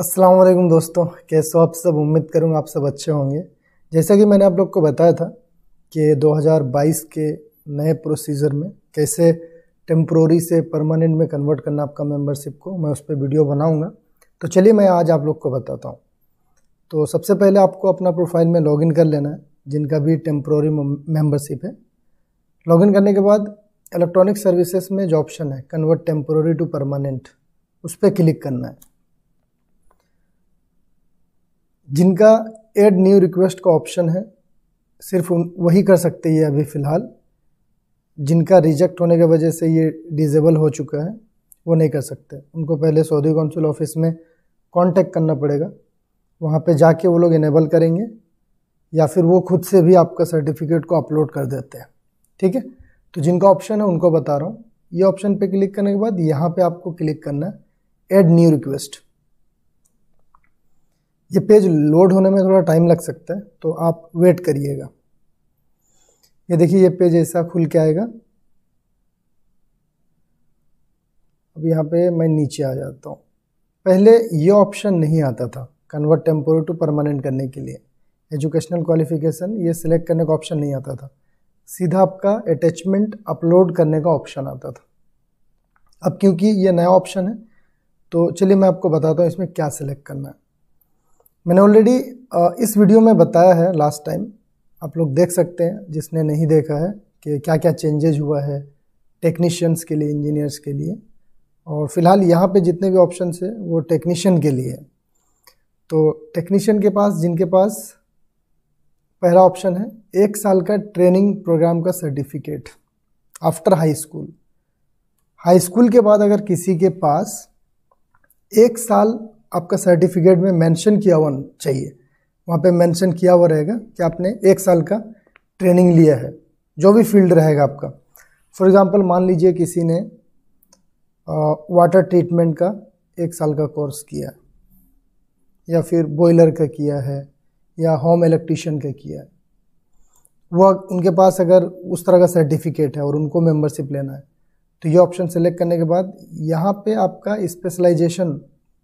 असलम दोस्तों कैसे हो आप सब उम्मीद करूँगा आप सब अच्छे होंगे जैसा कि मैंने आप लोग को बताया था कि 2022 के नए प्रोसीजर में कैसे टेम्प्रोरी से परमानेंट में कन्वर्ट करना आपका मेंबरशिप को मैं उस पर वीडियो बनाऊँगा तो चलिए मैं आज आप लोग को बताता हूँ तो सबसे पहले आपको अपना प्रोफाइल में लॉगिन कर लेना है जिनका भी टेम्प्रोरी मेम्बरशिप है लॉगिन करने के बाद इलेक्ट्रॉनिक सर्विसेज में जो ऑप्शन है कन्वर्ट टेम्प्रोरी टू परमानेंट उस पर क्लिक करना है जिनका एड न्यू रिक्वेस्ट का ऑप्शन है सिर्फ वही कर सकते हैं अभी फ़िलहाल जिनका रिजेक्ट होने की वजह से ये डिजेबल हो चुका है वो नहीं कर सकते उनको पहले सऊदी कौंसिल ऑफिस में कांटेक्ट करना पड़ेगा वहाँ पे जाके वो लोग इनेबल करेंगे या फिर वो खुद से भी आपका सर्टिफिकेट को अपलोड कर देते हैं ठीक है तो जिनका ऑप्शन है उनको बता रहा हूँ ये ऑप्शन पे क्लिक करने के बाद यहाँ पे आपको क्लिक करना है एड न्यू रिक्वेस्ट ये पेज लोड होने में थोड़ा टाइम लग सकता है तो आप वेट करिएगा ये देखिए ये पेज ऐसा खुल के आएगा अब यहाँ पे मैं नीचे आ जाता हूँ पहले ये ऑप्शन नहीं आता था कन्वर्ट टेम्पोरी टू परमानेंट करने के लिए एजुकेशनल क्वालिफिकेशन ये सिलेक्ट करने का ऑप्शन नहीं आता था सीधा आपका अटैचमेंट अपलोड करने का ऑप्शन आता था अब क्योंकि ये नया ऑप्शन है तो चलिए मैं आपको बताता हूँ इसमें क्या सिलेक्ट करना है मैंने ऑलरेडी इस वीडियो में बताया है लास्ट टाइम आप लोग देख सकते हैं जिसने नहीं देखा है कि क्या क्या चेंजेज हुआ है टेक्नीशियंस के लिए इंजीनियर्स के लिए और फिलहाल यहाँ पे जितने भी ऑप्शन है वो टेक्नीशियन के लिए है तो टेक्नीशियन के पास जिनके पास पहला ऑप्शन है एक साल का ट्रेनिंग प्रोग्राम का certificate after high school high school के बाद अगर किसी के पास एक साल आपका सर्टिफिकेट में मेंशन किया हुआ चाहिए वहाँ पे मेंशन किया हुआ रहेगा कि आपने एक साल का ट्रेनिंग लिया है जो भी फील्ड रहेगा आपका फॉर एग्ज़ाम्पल मान लीजिए किसी ने वाटर ट्रीटमेंट का एक साल का कोर्स किया या फिर बॉयलर का किया है या होम इलेक्ट्रीशियन का किया है वह उनके पास अगर उस तरह का सर्टिफिकेट है और उनको मेंबरशिप लेना है तो ये ऑप्शन सेलेक्ट करने के बाद यहाँ पे आपका स्पेशलाइजेशन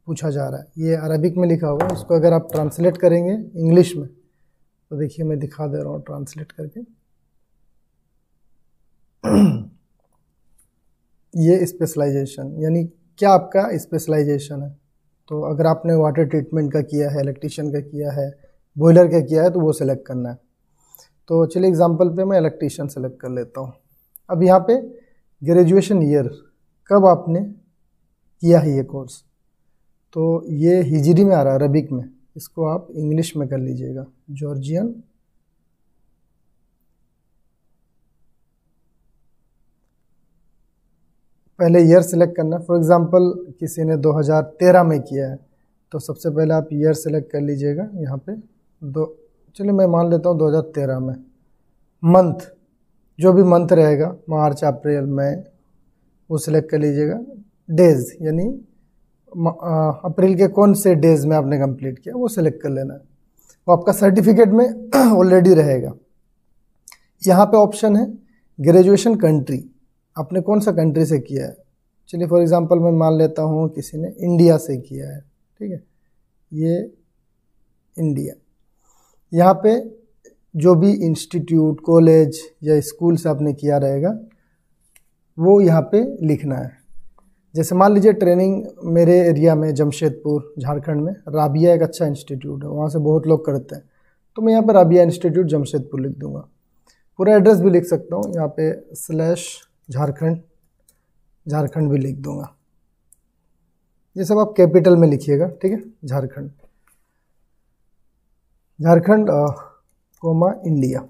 पूछा जा रहा है ये अरबिक में लिखा हुआ है इसको अगर आप ट्रांसलेट करेंगे इंग्लिश में तो देखिए मैं दिखा दे रहा हूँ ट्रांसलेट करके ये स्पेशलाइजेशन यानी क्या आपका स्पेशलाइजेशन है तो अगर आपने वाटर ट्रीटमेंट का किया है इलेक्ट्रिशियन का किया है बॉयलर का किया है तो वो सिलेक्ट करना है तो चलिए एग्जांपल पे मैं इलेक्ट्रिशियन सेलेक्ट कर लेता हूँ अब यहाँ पे ग्रेजुएशन ईयर कब आपने किया है ये कोर्स तो ये हिजरी में आ रहा है अरबिक में इसको आप इंग्लिश में कर लीजिएगा जॉर्जियन पहले ईयर सेलेक्ट करना फॉर एग्ज़ाम्पल किसी ने 2013 में किया है तो सबसे पहले आप ईयर सेलेक्ट कर लीजिएगा यहाँ पे दो चलिए मैं मान लेता हूँ 2013 में मंथ जो भी मंथ रहेगा मार्च अप्रैल मई वो सिलेक्ट कर लीजिएगा डेज यानी अप्रैल के कौन से डेज में आपने कंप्लीट किया वो सिलेक्ट कर लेना है वो आपका सर्टिफिकेट में ऑलरेडी रहेगा यहाँ पे ऑप्शन है ग्रेजुएशन कंट्री आपने कौन सा कंट्री से किया है चलिए फॉर एग्जांपल मैं मान लेता हूँ किसी ने इंडिया से किया है ठीक है ये इंडिया यहाँ पे जो भी इंस्टीट्यूट कॉलेज या स्कूल से आपने किया रहेगा वो यहाँ पे लिखना है जैसे मान लीजिए ट्रेनिंग मेरे एरिया में जमशेदपुर झारखंड में राबिया एक अच्छा इंस्टीट्यूट है वहाँ से बहुत लोग करते हैं तो मैं यहाँ पर राबिया इंस्टीट्यूट जमशेदपुर लिख दूँगा पूरा एड्रेस भी लिख सकता हूँ यहाँ पे स्लैश झारखंड झारखंड भी लिख दूँगा ये सब आप कैपिटल में लिखिएगा ठीक है झारखंड झारखंड कोमा इंडिया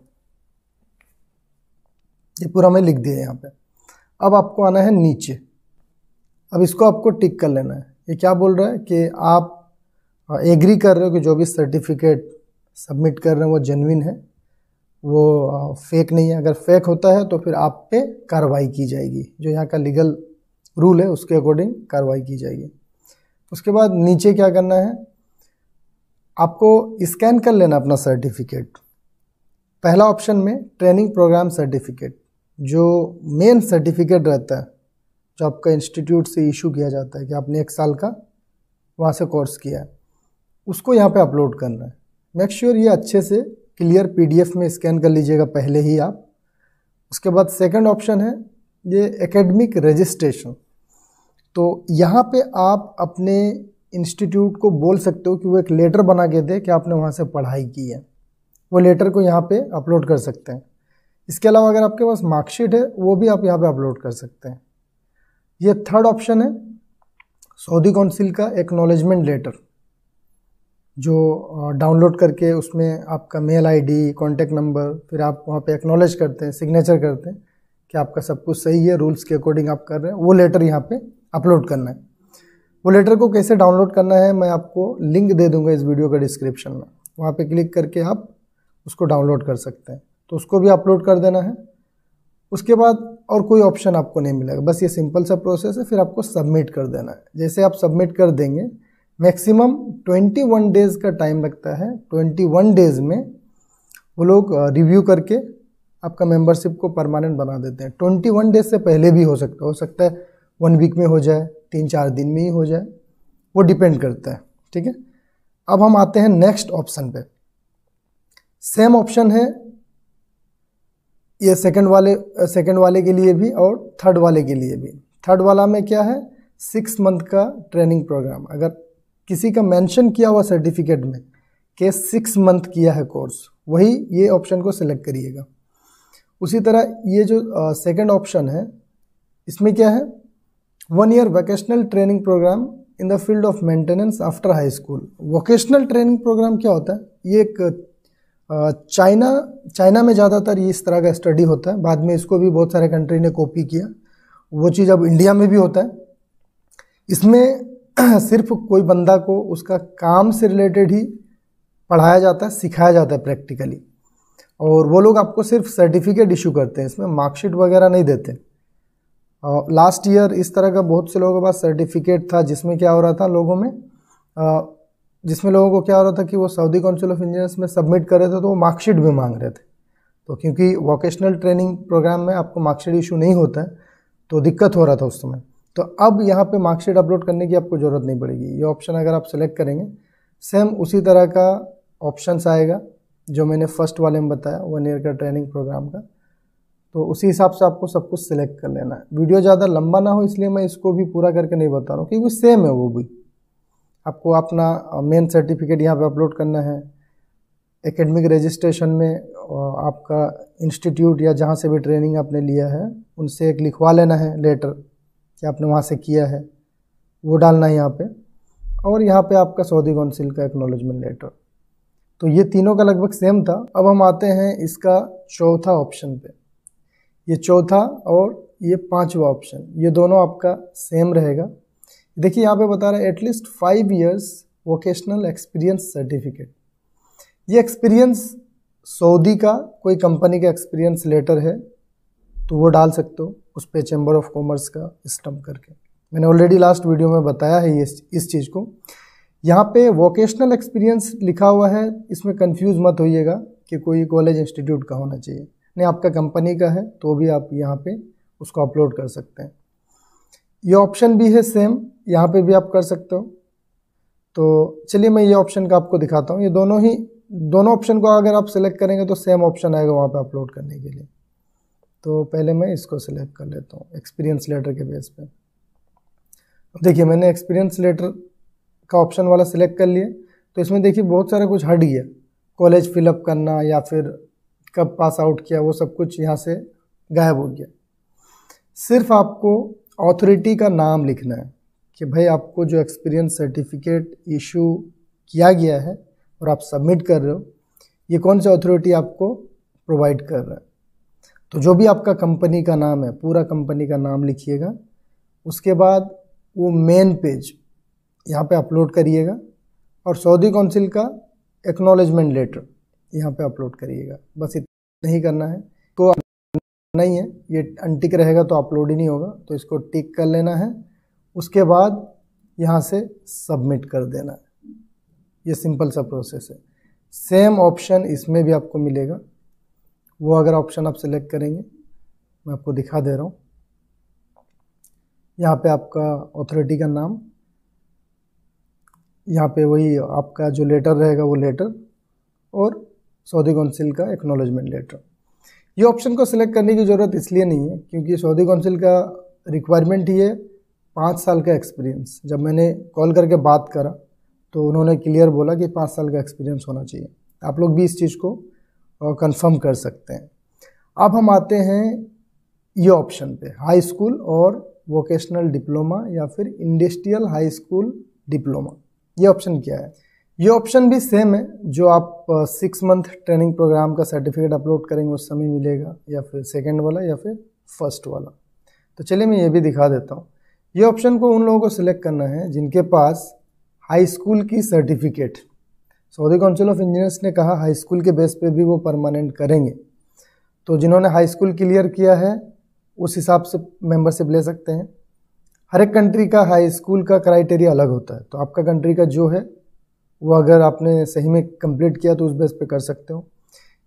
ये पूरा मैं लिख दिया यहाँ पे अब आपको आना है नीचे अब इसको आपको टिक कर लेना है ये क्या बोल रहा है कि आप एग्री कर रहे हो कि जो भी सर्टिफिकेट सबमिट कर रहे हैं वो जेनविन है वो फेक नहीं है अगर फेक होता है तो फिर आप पे कार्रवाई की जाएगी जो यहाँ का लीगल रूल है उसके अकॉर्डिंग कार्रवाई की जाएगी उसके बाद नीचे क्या करना है आपको स्कैन कर लेना अपना सर्टिफिकेट पहला ऑप्शन में ट्रेनिंग प्रोग्राम सर्टिफिकेट जो मेन सर्टिफिकेट रहता है जो आपका इंस्टीट्यूट से इशू किया जाता है कि आपने एक साल का वहाँ से कोर्स किया है उसको यहाँ पे अपलोड करना है मेक श्योर sure ये अच्छे से क्लियर पीडीएफ में स्कैन कर लीजिएगा पहले ही आप उसके बाद सेकंड ऑप्शन है ये एकेडमिक रजिस्ट्रेशन तो यहाँ पे आप अपने इंस्टीट्यूट को बोल सकते हो कि वो एक लेटर बना के दे कि आपने वहाँ से पढ़ाई की है वो लेटर को यहाँ पे अपलोड कर सकते हैं इसके अलावा अगर आपके पास मार्कशीट है वो भी आप यहाँ पे अपलोड कर सकते हैं ये थर्ड ऑप्शन है सऊदी काउंसिल का एक्नॉलेजमेंट लेटर जो डाउनलोड करके उसमें आपका मेल आईडी कॉन्टैक्ट नंबर फिर आप वहाँ पे एक्नॉलेज करते हैं सिग्नेचर करते हैं कि आपका सब कुछ सही है रूल्स के अकॉर्डिंग आप कर रहे हैं वो लेटर यहाँ पे अपलोड करना है वो लेटर को कैसे डाउनलोड करना है मैं आपको लिंक दे दूंगा इस वीडियो का डिस्क्रिप्शन में वहाँ पे क्लिक करके आप उसको डाउनलोड कर सकते हैं तो उसको भी अपलोड कर देना है उसके बाद और कोई ऑप्शन आपको नहीं मिलेगा बस ये सिंपल सा प्रोसेस है फिर आपको सबमिट कर देना है जैसे आप सबमिट कर देंगे मैक्सिमम 21 डेज़ का टाइम लगता है 21 डेज़ में वो लोग रिव्यू करके आपका मेंबरशिप को परमानेंट बना देते हैं 21 डेज से पहले भी हो सकता है हो सकता है वन वीक में हो जाए तीन चार दिन में ही हो जाए वो डिपेंड करता है ठीक है अब हम आते हैं नेक्स्ट ऑप्शन पे सेम ऑप्शन है ये सेकंड वाले सेकंड वाले के लिए भी और थर्ड वाले के लिए भी थर्ड वाला में क्या है सिक्स मंथ का ट्रेनिंग प्रोग्राम अगर किसी का मेंशन किया हुआ सर्टिफिकेट में कि सिक्स मंथ किया है कोर्स वही ये ऑप्शन को सिलेक्ट करिएगा उसी तरह ये जो सेकंड ऑप्शन है इसमें क्या है one year vocational training programme in the field of maintenance after high school vocational training programme क्या होता है ये एक चाइना चाइना में ज़्यादातर ये इस तरह का स्टडी होता है बाद में इसको भी बहुत सारे कंट्री ने कॉपी किया वो चीज़ अब इंडिया में भी होता है इसमें सिर्फ कोई बंदा को उसका काम से रिलेटेड ही पढ़ाया जाता है सिखाया जाता है प्रैक्टिकली और वो लोग आपको सिर्फ सर्टिफिकेट इशू करते हैं इसमें मार्कशीट वगैरह नहीं देते लास्ट ईयर इस तरह का बहुत से लोगों के पास सर्टिफिकेट था जिसमें क्या हो रहा था लोगों में जिसमें लोगों को क्या हो रहा था कि वो सऊदी काउंसिल ऑफ इंजीनियर्स में सबमिट कर रहे थे तो वो मार्कशीट भी मांग रहे थे तो क्योंकि वोकेशनल ट्रेनिंग प्रोग्राम में आपको मार्कशीट इशू नहीं होता है तो दिक्कत हो रहा था उस समय तो अब यहाँ पे मार्कशीट अपलोड करने की आपको ज़रूरत नहीं पड़ेगी ये ऑप्शन अगर आप सेलेक्ट करेंगे सेम उसी तरह का ऑप्शंस आएगा जो मैंने फर्स्ट वाले में बताया वन ईयर का ट्रेनिंग प्रोग्राम का तो उसी हिसाब से आपको सब कुछ सिलेक्ट कर लेना है वीडियो ज़्यादा लंबा ना हो इसलिए मैं इसको भी पूरा करके नहीं बता रहा हूँ क्योंकि सेम है वो भी आपको अपना मेन सर्टिफिकेट यहाँ पे अपलोड करना है एकेडमिक रजिस्ट्रेशन में आपका इंस्टीट्यूट या जहाँ से भी ट्रेनिंग आपने लिया है उनसे एक लिखवा लेना है लेटर कि आपने वहाँ से किया है वो डालना है यहाँ पे और यहाँ पे आपका सऊदी काउंसिल का एक्नोलॉजमेंट लेटर तो ये तीनों का लगभग सेम था अब हम आते हैं इसका चौथा ऑप्शन पे ये चौथा और ये पांचवा ऑप्शन ये दोनों आपका सेम रहेगा देखिए यहाँ पे बता रहा है at least five years vocational experience certificate ये एक्सपीरियंस सऊदी का कोई कंपनी का एक्सपीरियंस लेटर है तो वो डाल सकते हो उस पर चैम्बर ऑफ कॉमर्स का स्टम्प करके मैंने ऑलरेडी लास्ट वीडियो में बताया है ये इस चीज़ को यहाँ पे वोकेशनल एक्सपीरियंस लिखा हुआ है इसमें कंफ्यूज मत होइएगा कि कोई कॉलेज इंस्टीट्यूट का होना चाहिए नहीं आपका कंपनी का है तो भी आप यहाँ पे उसको अपलोड कर सकते हैं ये ऑप्शन भी है सेम यहाँ पे भी आप कर सकते हो तो चलिए मैं ये ऑप्शन का आपको दिखाता हूँ ये दोनों ही दोनों ऑप्शन को अगर आप सिलेक्ट करेंगे तो सेम ऑप्शन आएगा वहाँ पे अपलोड करने के लिए तो पहले मैं इसको सिलेक्ट कर लेता हूँ एक्सपीरियंस लेटर के बेस पे देखिए मैंने एक्सपीरियंस लेटर का ऑप्शन वाला सिलेक्ट कर लिया तो इसमें देखिए बहुत सारा कुछ हट गया कॉलेज फिलअप करना या फिर कब पास आउट किया वो सब कुछ यहाँ से गायब हो गया सिर्फ आपको ऑथोरिटी का नाम लिखना है कि भाई आपको जो एक्सपीरियंस सर्टिफिकेट इशू किया गया है और आप सबमिट कर रहे हो ये कौन सी अथॉरिटी आपको प्रोवाइड कर रहा है तो जो भी आपका कंपनी का नाम है पूरा कंपनी का नाम लिखिएगा उसके बाद वो मेन पेज यहाँ पे अपलोड करिएगा और सऊदी काउंसिल का एक्नॉलेजमेंट लेटर यहाँ पे अपलोड करिएगा बस इतना ही करना है तो नहीं है ये अनटिक रहेगा तो अपलोड ही नहीं होगा तो इसको टिक कर लेना है उसके बाद यहाँ से सबमिट कर देना है ये सिंपल सा प्रोसेस है सेम ऑप्शन इसमें भी आपको मिलेगा वो अगर ऑप्शन आप सेलेक्ट करेंगे मैं आपको दिखा दे रहा हूँ यहाँ पे आपका ऑथोरिटी का नाम यहाँ पे वही आपका जो लेटर रहेगा वो लेटर और सऊदी कौंसिल का एक्नोलॉजमेंट लेटर ये ऑप्शन को सिलेक्ट करने की ज़रूरत इसलिए नहीं है क्योंकि सऊदी कौंसिल का रिक्वायरमेंट ही है पाँच साल का एक्सपीरियंस जब मैंने कॉल करके बात करा तो उन्होंने क्लियर बोला कि पाँच साल का एक्सपीरियंस होना चाहिए आप लोग भी इस चीज़ को कंफर्म कर सकते हैं अब हम आते हैं ये ऑप्शन पे हाई स्कूल और वोकेशनल डिप्लोमा या फिर इंडस्ट्रियल हाई स्कूल डिप्लोमा ये ऑप्शन क्या है ये ऑप्शन भी सेम है जो आप सिक्स मंथ ट्रेनिंग प्रोग्राम का सर्टिफिकेट अपलोड करेंगे उस समय मिलेगा या फिर सेकेंड वाला या फिर फर्स्ट वाला तो चलिए मैं ये भी दिखा देता हूँ ये ऑप्शन को उन लोगों को सिलेक्ट करना है जिनके पास हाई स्कूल की certificate Saudi council of engineers ने कहा हाई स्कूल के बेस पे भी वो परमानेंट करेंगे तो जिन्होंने हाई स्कूल क्लियर किया है उस हिसाब से मेंबरशिप ले सकते हैं हर एक कंट्री का हाई स्कूल का क्राइटेरिया अलग होता है तो आपका कंट्री का जो है वो अगर आपने सही में कंप्लीट किया तो उस बेस पे कर सकते हो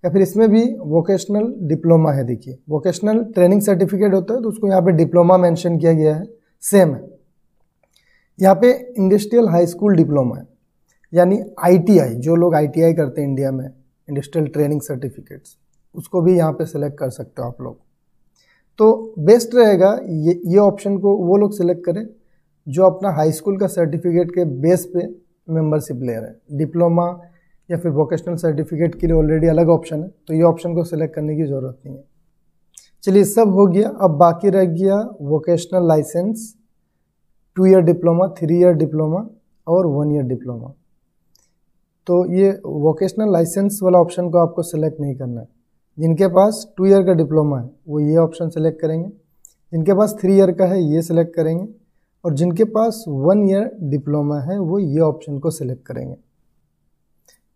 या फिर इसमें भी वोकेशनल डिप्लोमा है देखिए वोकेशनल ट्रेनिंग सर्टिफिकेट होता है तो उसको यहाँ पे डिप्लोमा मेंशन किया गया है सेम है यहाँ पे इंडस्ट्रियल हाई स्कूल डिप्लोमा है यानी आईटीआई जो लोग आईटीआई करते हैं इंडिया में इंडस्ट्रियल ट्रेनिंग सर्टिफिकेट्स उसको भी यहाँ पे सिलेक्ट कर सकते हो आप लोग तो बेस्ट रहेगा ये ये ऑप्शन को वो लोग सिलेक्ट करें जो अपना हाई स्कूल का सर्टिफिकेट के बेस पे मेंबरशिप ले रहे हैं डिप्लोमा या फिर वोकेशनल सर्टिफिकेट के लिए ऑलरेडी अलग ऑप्शन है तो ये ऑप्शन को सिलेक्ट करने की ज़रूरत नहीं है चलिए सब हो गया अब बाकी रह गया vocational licence two year diploma three year diploma और वन ईयर डिप्लोमा तो ये वोकेशनल लाइसेंस वाला ऑप्शन को आपको सेलेक्ट नहीं करना है जिनके पास टू ईयर का डिप्लोमा है वो ये ऑप्शन सेलेक्ट करेंगे जिनके पास थ्री ईयर का है ये सेलेक्ट करेंगे और जिनके पास वन ईयर डिप्लोमा है वो ये ऑप्शन को सिलेक्ट करेंगे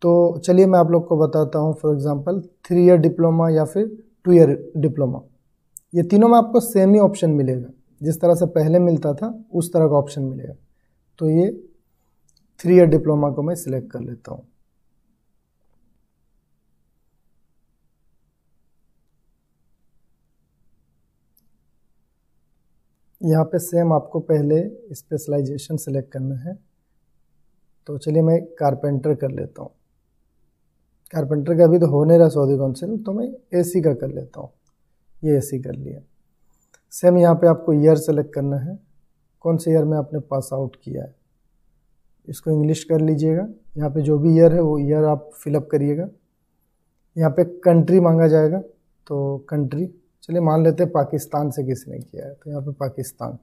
तो चलिए मैं आप लोग को बताता हूँ for example three year diploma या फिर टू ईयर डिप्लोमा ये तीनों में आपको सेम ही ऑप्शन मिलेगा जिस तरह से पहले मिलता था उस तरह का ऑप्शन मिलेगा तो ये थ्री ईयर डिप्लोमा को मैं सिलेक्ट कर लेता हूँ यहाँ पे सेम आपको पहले स्पेशलाइजेशन सिलेक्ट करना है तो चलिए मैं कारपेंटर कर लेता हूँ कारपेंटर का अभी तो हो नहीं रहा सऊदी काउंसिल तो मैं एसी का कर लेता हूँ ये ऐसे कर लिया सेम यहाँ पे आपको ईयर सेलेक्ट करना है कौन से ईयर में आपने पास आउट किया है इसको इंग्लिश कर लीजिएगा यहाँ पे जो भी ईयर है वो ईयर आप फिलअप करिएगा यहाँ पे कंट्री मांगा जाएगा तो कंट्री चलिए मान लेते हैं पाकिस्तान से किसने किया है तो यहाँ पे पाकिस्तान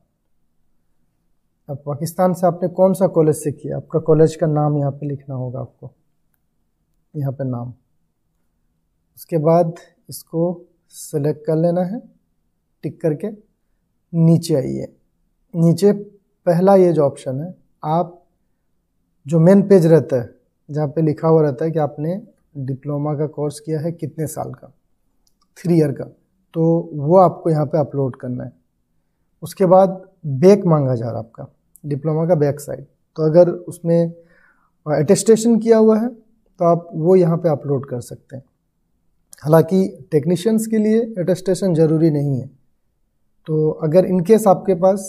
अब पाकिस्तान से आपने कौन सा कॉलेज से किया आपका कॉलेज का नाम यहाँ पे लिखना होगा आपको यहाँ पे नाम उसके बाद इसको सेलेक्ट कर लेना है टिक करके नीचे आइए नीचे पहला ये जो ऑप्शन है आप जो मेन पेज रहता है जहाँ पे लिखा हुआ रहता है कि आपने डिप्लोमा का कोर्स किया है कितने साल का थ्री ईयर का तो वो आपको यहाँ पे अपलोड करना है उसके बाद बैक मांगा जा रहा है आपका डिप्लोमा का बैक साइड तो अगर उसमें अटेस्टेशन किया हुआ है तो आप वो यहाँ पे अपलोड कर सकते हैं हालांकि टेक्नीशियंस के लिए अटेस्टेशन ज़रूरी नहीं है तो अगर इनकेस आपके पास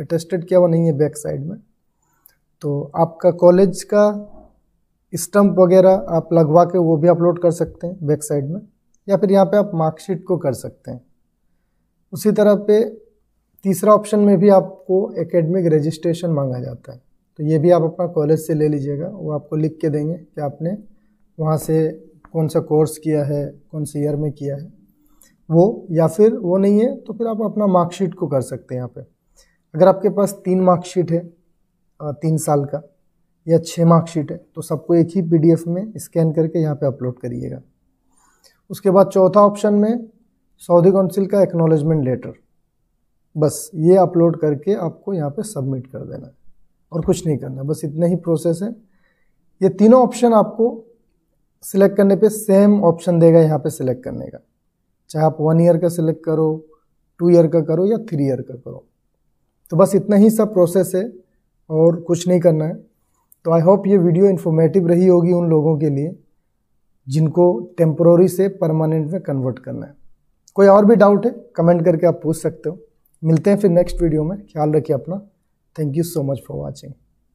अटेस्टेड किया हुआ नहीं है बैक साइड में तो आपका कॉलेज का स्टम्प वगैरह आप लगवा के वो भी अपलोड कर सकते हैं बैक साइड में या फिर यहाँ पे आप मार्कशीट को कर सकते हैं उसी तरह पे तीसरा ऑप्शन में भी आपको एकेडमिक रजिस्ट्रेशन मांगा जाता है तो ये भी आप अपना कॉलेज से ले लीजिएगा वो आपको लिख के देंगे कि आपने वहाँ से कौन सा कोर्स किया है कौन से ईयर में किया है वो या फिर वो नहीं है तो फिर आप अपना मार्कशीट को कर सकते हैं यहाँ पे अगर आपके पास तीन मार्कशीट है तीन साल का या छः मार्कशीट है तो सबको एक ही पीडीएफ में स्कैन करके यहाँ पे अपलोड करिएगा उसके बाद चौथा ऑप्शन में सऊदी काउंसिल का एक्नोलेजमेंट लेटर बस ये अपलोड करके आपको यहाँ पे सबमिट कर देना है और कुछ नहीं करना बस इतना ही प्रोसेस है ये तीनों ऑप्शन आपको सिलेक्ट करने पे सेम ऑप्शन देगा यहाँ पे सिलेक्ट करने का चाहे आप वन ईयर का सिलेक्ट करो टू ईयर का करो या थ्री ईयर का करो तो बस इतना ही सब प्रोसेस है और कुछ नहीं करना है तो आई होप ये वीडियो इन्फॉर्मेटिव रही होगी उन लोगों के लिए जिनको टेम्प्रोरी से परमानेंट में कन्वर्ट करना है कोई और भी डाउट है कमेंट करके आप पूछ सकते हो मिलते हैं फिर नेक्स्ट वीडियो में ख्याल रखिए अपना thank you so much for watching